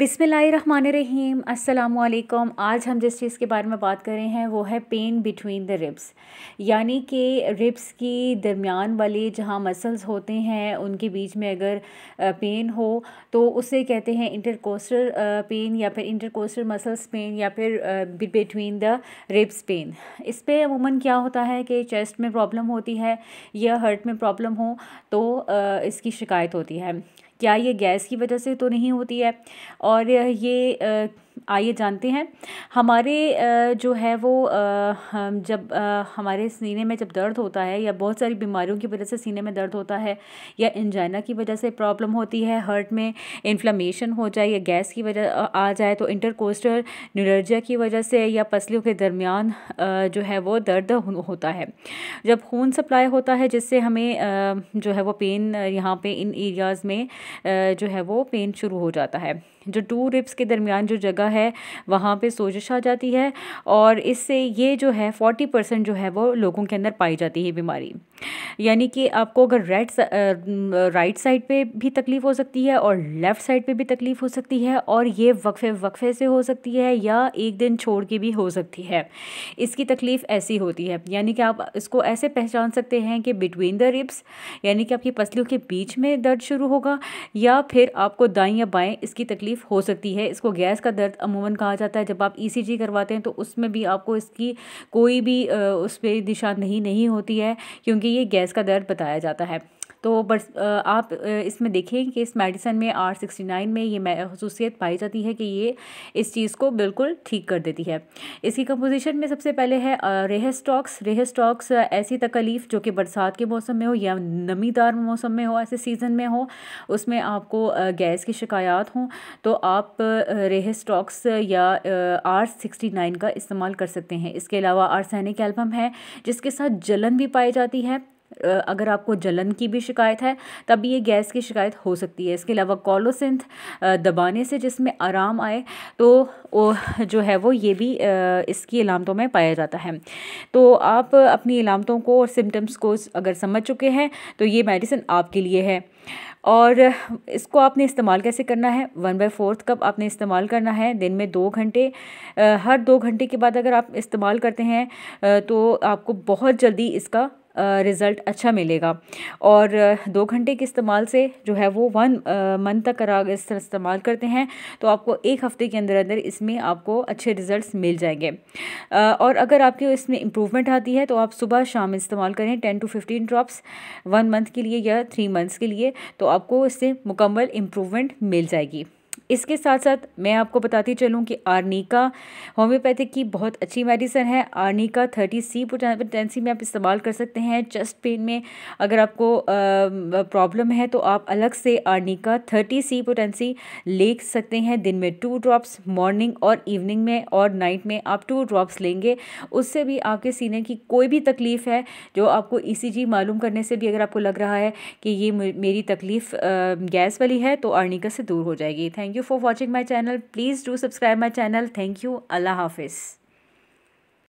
बिसमीम अल्लाम आज हम जिस चीज़ के बारे में बात कर रहे हैं वो है पेन बिटवीन द रिब्स यानी कि रिब्स की दरमियान वाले जहाँ मसल्स होते हैं उनके बीच में अगर पेन हो तो उसे कहते हैं इंटरकोस्टर पेन या फिर इंटरकोस्टर मसल्स पेन या फिर बिटवीन द रिब्स पेन इस पर अमूमन क्या होता है कि चेस्ट में प्रॉब्लम होती है या हर्ट में प्रॉब्लम हो तो इसकी शिकायत होती है क्या ये गैस की वजह से तो नहीं होती है और ये आइए जानते हैं हमारे जो है वो जब हमारे सीने में जब दर्द होता है या बहुत सारी बीमारियों की वजह से सीने में दर्द होता है या इंजाइना की वजह से प्रॉब्लम होती है हर्ट में इन्फ्लामेशन हो जाए या गैस की वजह आ जाए तो इंटरकोस्टर न्यूलर्जिया की वजह से या पसलियों के दरमियान जो है वो दर्द होता है जब खून सप्लाई होता है जिससे हमें जो है वो पेन यहाँ पे इन एरियाज़ में जो है वो पेन शुरू हो जाता है जो टू रिप्स के दरमियान जो जगह होता है वहाँ पे सोजिश आ जाती है और इससे ये जो है फोर्टी परसेंट जो है वो लोगों के अंदर पाई जाती है बीमारी यानी कि आपको अगर रेड राइट साइड पे भी तकलीफ़ हो सकती है और लेफ़्ट साइड पे भी तकलीफ़ हो सकती है और ये वक्फे वक्फे से हो सकती है या एक दिन छोड़ के भी हो सकती है इसकी तकलीफ़ ऐसी होती है यानी कि आप इसको ऐसे पहचान सकते हैं कि बिटवीन द रिब्स यानी कि आपकी पसलियों के बीच में दर्द शुरू होगा या फिर आपको दाएँ या बाएँ इसकी तकलीफ़ हो सकती है इसको गैस का दर्द दर्द अमूमन कहा जाता है जब आप ई e करवाते हैं तो उसमें भी आपको इसकी कोई भी उस पर नहीं नहीं होती है क्योंकि ये गैस का दर्द बताया जाता है तो बस आप इसमें देखें कि इस मेडिसन में आर सिक्सटी नाइन में ये खसूसियत पाई जाती है कि ये इस चीज़ को बिल्कुल ठीक कर देती है इसकी कंपोजिशन में सबसे पहले है रेहस्टॉक्स रेहस्टॉक्स ऐसी तकलीफ़ जो कि बरसात के मौसम में हो या नमीदार मौसम में हो ऐसे सीज़न में हो उसमें आपको गैस की शिकायत हों तो आप रेहस्टॉक्स या आर सिक्सटी नाइन का इस्तेमाल कर सकते हैं इसके अलावा आर्सैनिक एल्बम है जिसके साथ जलन भी पाई जाती है अगर आपको जलन की भी शिकायत है तब ये गैस की शिकायत हो सकती है इसके अलावा कॉलोसिंथ दबाने से जिसमें आराम आए तो जो है वो ये भी इसकी अलामतों में पाया जाता है तो आप अपनी अलामतों को और सिम्टम्स को अगर समझ चुके हैं तो ये मेडिसिन आपके लिए है और इसको आपने इस्तेमाल कैसे करना है वन बाई फोर्थ कप आपने इस्तेमाल करना है दिन में दो घंटे हर दो घंटे के बाद अगर आप इस्तेमाल करते हैं तो आपको बहुत जल्दी इसका रिज़ल्ट अच्छा मिलेगा और दो घंटे के इस्तेमाल से जो है वो वन मंथ तक अगर इस तरह इस्तेमाल करते हैं तो आपको एक हफ़्ते के अंदर अंदर इसमें आपको अच्छे रिज़ल्ट मिल जाएंगे और अगर आपके इसमें इम्प्रूवमेंट आती है तो आप सुबह शाम इस्तेमाल करें ten to fifteen drops one month के लिए या थ्री मंथ्स के लिए तो आपको इससे मुकम्मल इम्प्रूवमेंट मिल जाएगी इसके साथ साथ मैं आपको बताती चलूँ कि आर्निका होम्योपैथिक की बहुत अच्छी मेडिसन है आर्निका थर्टी सी पोटेंसी में आप इस्तेमाल कर सकते हैं चेस्ट पेन में अगर आपको प्रॉब्लम है तो आप अलग से आर्निका थर्टी सी पोटेंसी ले सकते हैं दिन में टू ड्रॉप्स मॉर्निंग और इवनिंग में और नाइट में आप टू ड्रॉप्स लेंगे उससे भी आपके सीने की कोई भी तकलीफ़ है जो आपको ई e मालूम करने से भी अगर आपको लग रहा है कि ये मेरी तकलीफ़ गैस वाली है तो आर्निका से दूर हो जाएगी thank Thank you for watching my channel. Please do subscribe my channel. Thank you. Allah Hafiz.